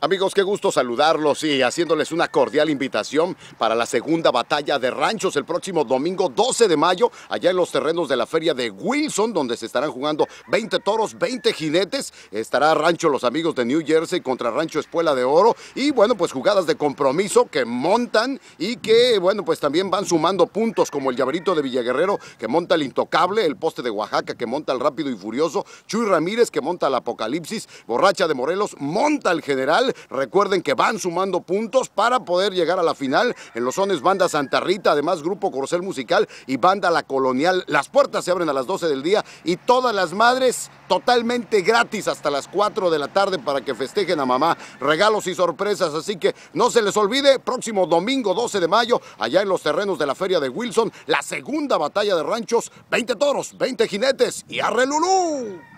Amigos, qué gusto saludarlos y haciéndoles una cordial invitación para la segunda batalla de ranchos el próximo domingo 12 de mayo, allá en los terrenos de la feria de Wilson, donde se estarán jugando 20 toros, 20 jinetes. Estará Rancho Los Amigos de New Jersey contra Rancho Espuela de Oro. Y bueno, pues jugadas de compromiso que montan y que, bueno, pues también van sumando puntos, como el llaverito de Villaguerrero, que monta el intocable, el poste de Oaxaca, que monta el rápido y furioso, Chuy Ramírez, que monta el apocalipsis, Borracha de Morelos, monta el general. Recuerden que van sumando puntos para poder llegar a la final. En los sones Banda Santa Rita, además Grupo Corcel Musical y Banda La Colonial. Las puertas se abren a las 12 del día y todas las madres totalmente gratis hasta las 4 de la tarde para que festejen a mamá. Regalos y sorpresas, así que no se les olvide, próximo domingo 12 de mayo, allá en los terrenos de la Feria de Wilson, la segunda batalla de ranchos, 20 toros, 20 jinetes y arre Lulú.